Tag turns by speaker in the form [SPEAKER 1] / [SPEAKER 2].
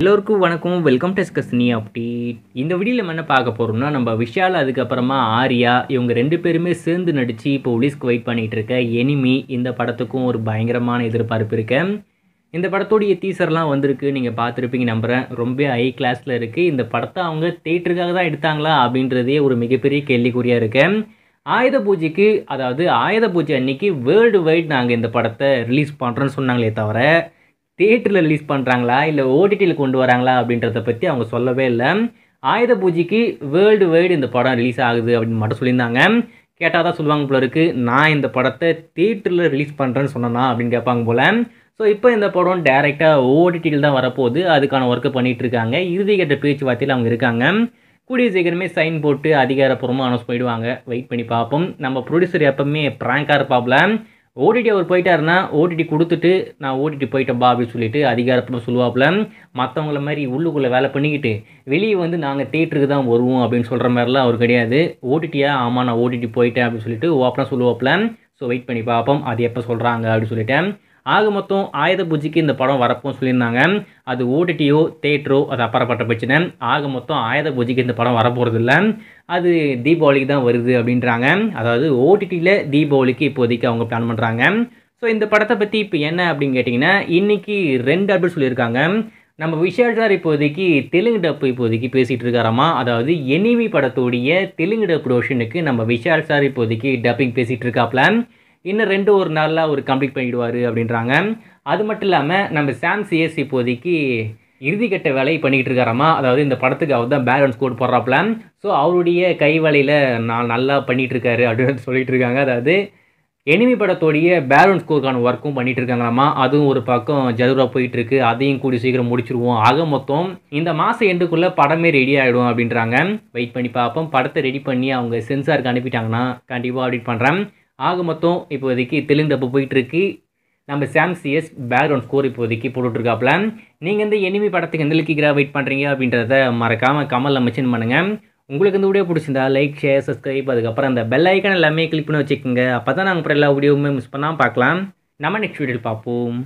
[SPEAKER 1] எல்லோருக்கும் வணக்கம் welcome டெஸ் Ghazni update இந்த வீடியோவில் நம்ம என்ன பார்க்க போகிறோம்னா நம்ம விஷால் அதுக்கப்புறமா ஆர்யா இவங்க ரெண்டு பேருமே சேர்ந்து நடித்து இப்போ ஒலிஸ்க்கு வெயிட் பண்ணிகிட்டு இருக்க எனிமி இந்த படத்துக்கும் ஒரு பயங்கரமான எதிர்பார்ப்பு இருக்கேன் இந்த படத்துடைய டீசர்லாம் வந்திருக்கு நீங்கள் பார்த்துருப்பீங்க நம்புகிறேன் ரொம்ப ஹை கிளாஸில் இருக்குது இந்த படத்தை அவங்க தேட்டருக்காக தான் எடுத்தாங்களா அப்படின்றதே ஒரு மிகப்பெரிய கேள்விக்குறியாக இருக்கேன் ஆயுத பூஜைக்கு அதாவது ஆயுத பூஜை அன்னைக்கு வேர்ல்டு வைட் நாங்கள் இந்த படத்தை ரிலீஸ் பண்ணுறோன்னு சொன்னாங்களே தவிர தேட்டரில் ரிலீஸ் பண்ணுறாங்களா இல்லை ஓடிடியில் கொண்டு வராங்களா அப்படின்றத பற்றி அவங்க சொல்லவே இல்லை ஆயுத பூஜைக்கு வேர்ல்டு வைடு இந்த படம் ரிலீஸ் ஆகுது அப்படின்னு மட்டும் சொல்லியிருந்தாங்க கேட்டால் தான் சொல்லுவாங்க போல இருக்குது நான் இந்த படத்தை தேட்டரில் ரிலீஸ் பண்ணுறேன்னு சொன்னா அப்படின்னு கேட்பாங்க போல் ஸோ இப்போ இந்த படம் டைரெக்டாக ஓடிடியில் தான் வரப்போகுது அதுக்கான ஒர்க்கை பண்ணிகிட்ருக்காங்க இறுதிக்கட்ட பேச்சுவார்த்தையில் அவங்க இருக்காங்க கூடிய சீக்கிரமே சைன் போட்டு அதிகாரப்பூர்வமாக அனௌன்ஸ் பண்ணிவிடுவாங்க வெயிட் பண்ணி பார்ப்போம் நம்ம ப்ரொடியூசர் எப்பவுமே ப்ராங்காக இருப்பாப்ல ஓடிடி அவர் போயிட்டாருன்னா ஓடிடி கொடுத்துட்டு நான் ஓடிடி பா அப்படின்னு சொல்லிட்டு அதிகாரத்தில் சொல்லுவாப்புல மற்றவங்கள மாதிரி உள்ளுக்குள்ளே வேலை பண்ணிக்கிட்டு வெளியே வந்து நாங்கள் தேட்டருக்கு தான் வருவோம் அப்படின்னு சொல்கிற மாதிரிலாம் அவர் கிடையாது ஓடிடியா ஆமாம் நான் ஓடிடி போயிட்டேன் அப்படின்னு சொல்லிட்டு ஓப்பனாக சொல்லுவாப்புல ஸோ வெயிட் பண்ணி பார்ப்போம் அது எப்போ சொல்கிறாங்க அப்படின்னு சொல்லிட்டேன் ஆக மொத்தம் ஆயுத பூஜைக்கு இந்த படம் வரப்போம் சொல்லியிருந்தாங்க அது ஓடிடியோ தேட்டரோ அது அப்பறப்பட்ட பிரச்சனை ஆக மொத்தம் ஆயுத பூஜைக்கு இந்த படம் வரப்போகிறது இல்லை அது தீபாவளிக்கு தான் வருது அப்படின்றாங்க அதாவது ஓடிடியில் தீபாவளிக்கு இப்போதைக்கு அவங்க பிளான் பண்ணுறாங்க ஸோ இந்த படத்தை பற்றி இப்போ என்ன அப்படின்னு கேட்டிங்கன்னா இன்றைக்கி ரெண்டு அப்படி சொல்லியிருக்காங்க நம்ம விஷால் சார் இப்போதைக்கு தெலுங்கு டப்பு இப்போதைக்கு பேசிகிட்டு இருக்காராமா அதாவது எனிமி படத்தோடைய தெலுங்கு டப்பு ரோஷனுக்கு நம்ம விஷால் சார் இப்போதைக்கு டப்பிங் பேசிகிட்டு இருக்காப்ல இன்னும் ரெண்டு ஒரு நாளில் அவர் கம்ப்ளீட் பண்ணிவிடுவார் அப்படின்றாங்க அது மட்டும் இல்லாமல் நம்ம சாம் சிஎஸ் இப்போதைக்கு இறுதிக்கட்ட வேலையை பண்ணிக்கிட்டு இருக்காராமா அதாவது இந்த படத்துக்கு அவர் தான் பேலன்ஸ் ஸ்கோர் போடுறாப்புல ஸோ அவருடைய கை வேலையில் நான் நல்லா பண்ணிகிட்டு அப்படின்னு சொல்லிட்டு இருக்காங்க அதாவது எனிமி படத்தோடைய பேலன்ஸ் ஸ்கோருக்கான ஒர்க்கும் பண்ணிகிட்டு இருக்காங்களாமா அதுவும் ஒரு பக்கம் ஜதுரா போயிட்டு இருக்கு அதையும் கூடி சீக்கிரம் முடிச்சிருவோம் ஆக மொத்தம் இந்த மாதம் எண்டுக்குள்ளே படமே ரெடி ஆகிடும் அப்படின்றாங்க வெயிட் பண்ணி பார்ப்போம் படத்தை ரெடி பண்ணி அவங்க சென்சாருக்கு அனுப்பிட்டாங்கன்னா கண்டிப்பாக அப்டேட் பண்ணுறேன் ஆக மொத்தம் இப்போதைக்கு தெலுங்கு டப்பு போயிட்டுருக்கு நம்ம சாம் சிஎஸ் பேக்ரவுண்ட் ஸ்கோர் இப்போதைக்கு போட்டுட்ருக்காப்புல நீங்கள் வந்து எனிமி படத்துக்கு எந்த லிக்கிக்கிறா வெயிட் பண்ணுறீங்க அப்படின்றத மறக்காமல் கமலில் மென்ஷன் பண்ணுங்கள் உங்களுக்கு இந்த வீடியோ பிடிச்சிருந்தா லைக் ஷேர் சப்ஸ்கிரைப் அதுக்கப்புறம் அந்த பெல் ஐக்கான் எல்லாமே கிளிக் பண்ணி வச்சுக்கோங்க அப்போ தான் நாங்கள் அப்புறம் எல்லா வீடியோவுமே மிஸ் பண்ணால் பார்க்கலாம் நம்ம நெக்ஸ்ட் வீடியோவில் பார்ப்போம்